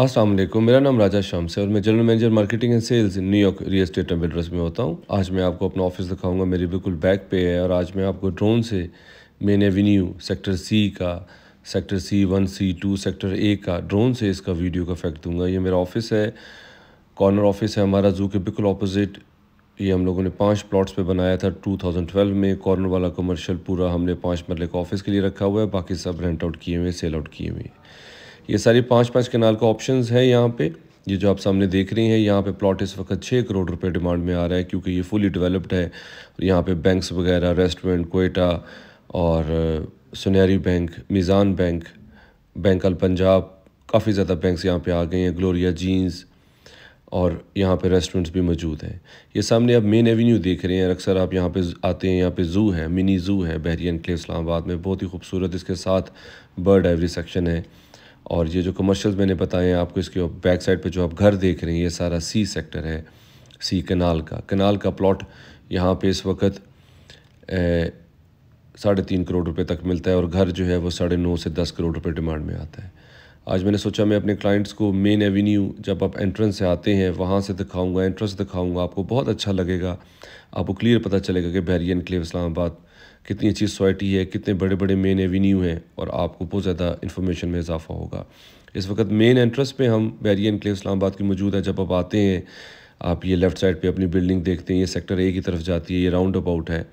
अस्सलाम वालेकुम मेरा नाम राजा शाम से और मैं general manager marketing and sales New York real estate and builders में होता हूँ आज मैं आपको अपना ऑफिस दिखाऊंगा मेरी बिल्कुल बैक पे है और आज मैं आपको ड्रोन से मेन एवेन्यू सेक्टर सी का sector C one C two sector A का ड्रोन से इसका वीडियो का इफेक्ट दूंगा ये मेरा ऑफिस है कॉर्नर ऑफिस है हमारा जू के बिल्कुल अपोजिट ये हम लोगों ने पांच प्लॉट्स पे बनाया था 2012 में कॉर्नर वाला कमर्शियल पूरा हमने पांच मरले का ऑफिस के लिए रखा हुआ है बाकी सब रेंट आउट किए हुए सेल आउट किए हुए हैं ये सारे पाँच पाँच कनाल का ऑप्शन है यहाँ पर ये जो आप सामने देख रही हैं यहाँ पे प्लॉट इस वक्त छः करोड़ रुपए डिमांड में आ रहा है क्योंकि ये फुली डेवलप्ड है यहाँ पे बैंक्स वगैरह रेस्टोरेंट कोयटा और uh, Sonehri bank Meezan bank bank Al Punjab काफ़ी ज़्यादा बैंक्स यहाँ पे आ गए हैं ग्लोरिया जीन्स और यहाँ पे रेस्टोरेंट्स भी मौजूद हैं ये सामने आप मेन एवेन्यू देख रहे हैं अक्सर आप यहाँ पे आते हैं यहाँ पे ज़ू है मिनी ज़ू है बहरीन के इस्लामाबाद में बहुत ही खूबसूरत इसके साथ बर्ड एवरी सेक्शन है और ये जो कमर्शियल्स मैंने बताए हैं आपको इसके बैक साइड पे जो आप घर देख रहे हैं ये सारा सी सेक्टर है सी कनाल का कनाल का प्लॉट यहाँ पे इस वक्त साढ़े तीन करोड़ रुपए तक मिलता है और घर जो है वो साढ़े नौ से दस करोड़ रुपए डिमांड में आता है आज मैंने सोचा मैं अपने क्लाइंट्स को मेन एवेन्यू जब आप एंट्रेंस से आते हैं वहाँ से दिखाऊंगा एंट्रेंस दिखाऊंगा आपको बहुत अच्छा लगेगा आपको क्लियर पता चलेगा कि बहरियन क्लेव इस्लामाबाद कितनी अच्छी सोसाइटी है कितने बड़े बड़े मेन एवेन्यू हैं और आपको बहुत ज़्यादा इन्फॉर्मेशन में इजाफा होगा इस वक्त मेन एंट्रेंस पे हम बैरियन इस्लाम इस्लामाबाद की मौजूद है जब आप आते हैं आप ये लेफ़्ट साइड पे अपनी बिल्डिंग देखते हैं ये सेक्टर ए की तरफ जाती है ये राउंड अबाउट है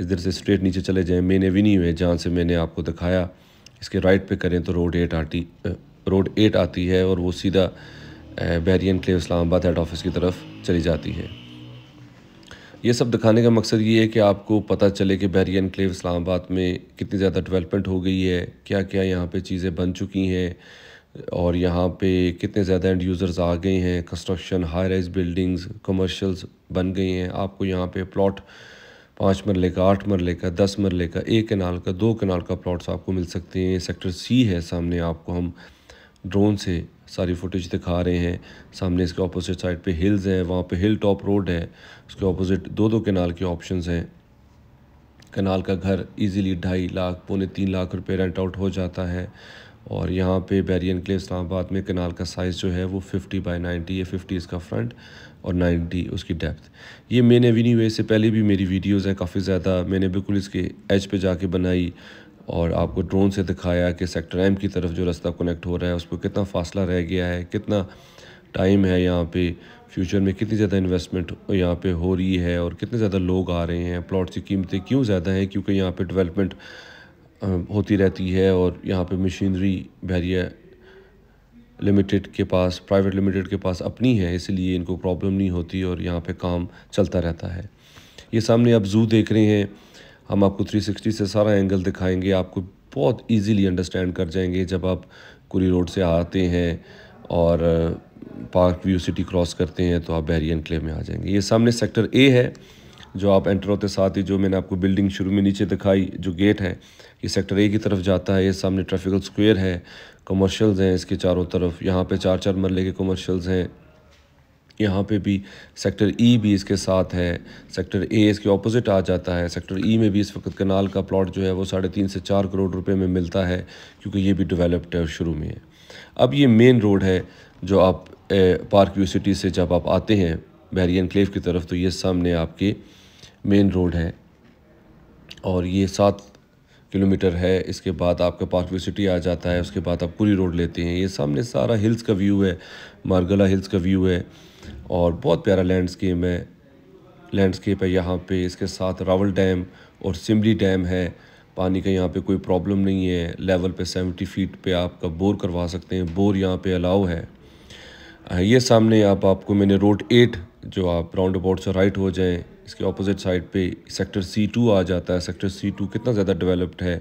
इधर से स्ट्रेट नीचे चले जाएँ मेन एवेन्यू है जहाँ से मैंने आपको दिखाया इसके राइट पर करें तो रोड एट आती रोड एट आती है और वो सीधा Bahria Enclave Islamabad head office की तरफ चली जाती है ये सब दिखाने का मकसद ये है कि आपको पता चले कि बहरिया क्लेव इस्लामाबाद में कितनी ज़्यादा डेवलपमेंट हो गई है क्या क्या यहाँ पे चीज़ें बन चुकी हैं और यहाँ पे कितने ज़्यादा एंड यूज़र्स आ गए हैं construction high rise buildings commercials बन गई हैं आपको यहाँ पे प्लॉट पाँच मरले का आठ मरले का दस मरले का एक कनाल का दो कनाल का प्लॉट्स आपको मिल सकते हैं सेक्टर सी है सामने आपको हम ड्रोन से सारी फुटेज दिखा रहे हैं सामने इसके ऑपोजिट साइड पे हिल्स हैं वहाँ पे हिल टॉप रोड है उसके ऑपोजिट दो दो कनाल के ऑप्शंस हैं कनाल का घर इजीली ढाई लाख पौने तीन लाख रुपए रेंट आउट हो जाता है और यहाँ पे बैरियन क्ले इस्लामाबाद में कनाल का साइज़ जो है वो फिफ्टी बाई नाइन्टी है फिफ्टी इसका फ्रंट और नाइन्टी उसकी डेप्थ ये मेन एवीन्यू है इससे पहले भी मेरी वीडियोज़ हैं काफ़ी ज़्यादा मैंने बिल्कुल इसके एज पे जाके बनाई और आपको ड्रोन से दिखाया कि सेक्टर एम की तरफ जो रास्ता कनेक्ट हो रहा है उस पर कितना फासला रह गया है कितना टाइम है यहाँ पे फ्यूचर में कितनी ज़्यादा इन्वेस्टमेंट यहाँ पे हो रही है और कितने ज़्यादा लोग आ रहे हैं प्लाट्स की कीमतें क्यों ज़्यादा हैं क्योंकि यहाँ पे डेवलपमेंट होती रहती है और यहाँ पे मशीनरी बहरिया लिमिटेड के पास प्राइवेट लिमिटेड के पास अपनी है इसलिए इनको प्रॉब्लम नहीं होती और यहाँ पर काम चलता रहता है ये सामने आप जू देख रहे हैं हम आपको 360 से सारा एंगल दिखाएंगे आपको बहुत इजीली अंडरस्टैंड कर जाएंगे जब आप कुरी रोड से आते हैं और पार्क व्यू सिटी क्रॉस करते हैं तो आप बहरी क्ले में आ जाएंगे ये सामने सेक्टर ए है जो आप एंटर होते साथ ही जो मैंने आपको बिल्डिंग शुरू में नीचे दिखाई जो गेट है ये सेक्टर ए की तरफ जाता है ये सामने ट्रैफिकल स्क्वायर है कमर्शियल्स हैं इसके चारों तरफ यहाँ पे चार चार मरले के कमर्शियल्स हैं यहाँ पे भी सेक्टर ई e भी इसके साथ है सेक्टर ए इसके ऑपोजिट आ जाता है सेक्टर ई e में भी इस वक्त कनाल का प्लॉट जो है वो साढ़े तीन से चार करोड़ रुपए में मिलता है क्योंकि ये भी डेवलप्ड है शुरू में है अब ये मेन रोड है जो आप ए, पार्क व्यू सिटी से जब आप आते हैं बहरियन क्लेव की तरफ तो ये सामने आपके मेन रोड है और ये सात किलोमीटर है इसके बाद आपका पार्कवे सिटी आ जाता है उसके बाद आप पूरी रोड लेते हैं ये सामने सारा हिल्स का व्यू है मारगला हिल्स का व्यू है और बहुत प्यारा लैंडस्केप है लैंडस्केप है यहाँ पे इसके साथ रावल डैम और सिमली डैम है पानी का यहाँ पे कोई प्रॉब्लम नहीं है लेवल पे सेवेंटी फीट पे आपका बोर करवा सकते हैं बोर यहाँ पे अलाउ है ये सामने आप आपको मैंने रोड एट जो आप राउंड अबाउट से राइट हो जाए इसके ऑपोजिट साइड पे सेक्टर सी टू आ जाता है सेक्टर सी टू कितना ज़्यादा डेवलप्ड है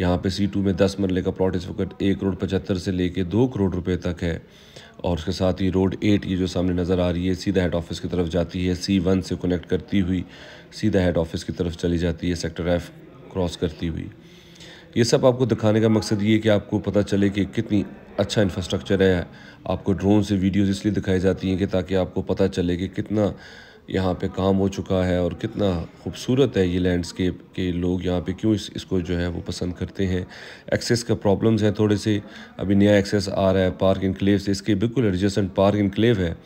यहाँ पे सी टू में दस मरले का प्लॉट इस वक्त एक करोड़ पचहत्तर से लेके दो करोड़ रुपए तक है और उसके साथ ही रोड एट ये जो सामने नज़र आ रही है सीधा हेड ऑफिस की तरफ जाती है सी वन से कनेक्ट करती हुई सीधा हेड ऑफिस की तरफ चली जाती है सेक्टर एफ़ क्रॉस करती हुई ये सब आपको दिखाने का मकसद ये कि आपको पता चले कि कितनी अच्छा इंफ्रास्ट्रक्चर है आपको ड्रोन से वीडियोस इसलिए दिखाई जाती हैं कि ताकि आपको पता चले कि कितना यहाँ पे काम हो चुका है और कितना खूबसूरत है ये लैंडस्केप के लोग यहाँ पे क्यों इस इसको जो है वो पसंद करते हैं एक्सेस का प्रॉब्लम्स हैं थोड़े से अभी नया एक्सेस आ रहा है पार्क इनक्लेव से इसके बिल्कुल एडजस्टेंट पार्क इनक्लेव है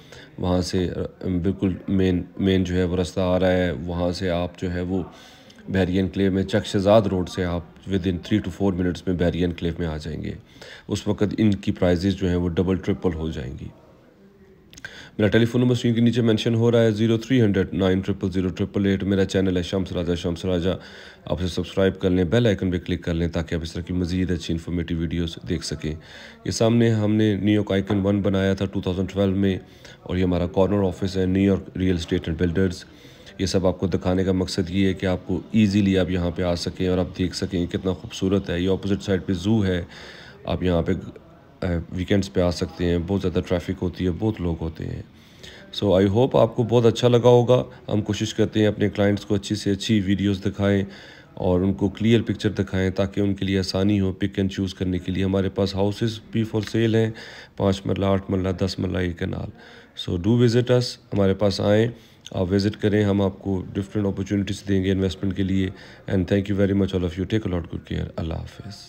वहाँ से बिल्कुल मेन मेन जो है वो रास्ता आ रहा है वहाँ से आप जो है वो बैरियन क्लेव में चक शहजाद रोड से आप within three two four minutes में बैरियन क्लेव में आ जाएंगे उस वक्त इनकी प्राइजेज़ जो हैं वो डबल ट्रिपल हो जाएंगी मेरा टेलीफोन नंबर स्क्रीन के नीचे मेंशन हो रहा है zero three hundred nine triple zero triple eight मेरा चैनल है शम्स राजा शम्स राजा आप इसे सब्सक्राइब कर लें बेल आइकन पर क्लिक कर लें ताकि आप इस तरह की मजीद अच्छी इन्फॉर्मेटिव वीडियोस देख सकें ये सामने हमने न्यूयॉर्क आइकन वन बनाया था टू में और ये हमारा कॉर्नर ऑफिस है New York real estate and builders ये सब आपको दिखाने का मकसद ये है कि आपको ईज़िली आप यहाँ पर आ सकें और आप देख सकें कितना खूबसूरत है ये अपोजिट साइड पर जू है आप यहाँ पर वीकेंड्स पे आ सकते हैं बहुत ज़्यादा ट्रैफिक होती है बहुत लोग होते हैं सो आई होप आपको बहुत अच्छा लगा होगा हम कोशिश करते हैं अपने क्लाइंट्स को अच्छी से अच्छी वीडियोस दिखाएं और उनको क्लियर पिक्चर दिखाएं ताकि उनके लिए आसानी हो पिक एंड चूज़ करने के लिए हमारे पास हाउसेस भी फॉर सेल हैं पाँच मरला आठ मरला दस मरला ये कनाल सो डू विज़िट अस हमारे पास आएँ आप विज़िट करें हम आपको डिफरेंट अपॉर्चुनिटीज़ देंगे इन्वेस्टमेंट के लिए and thank you very much all of you take a lot good care अल्लाह हाफिज़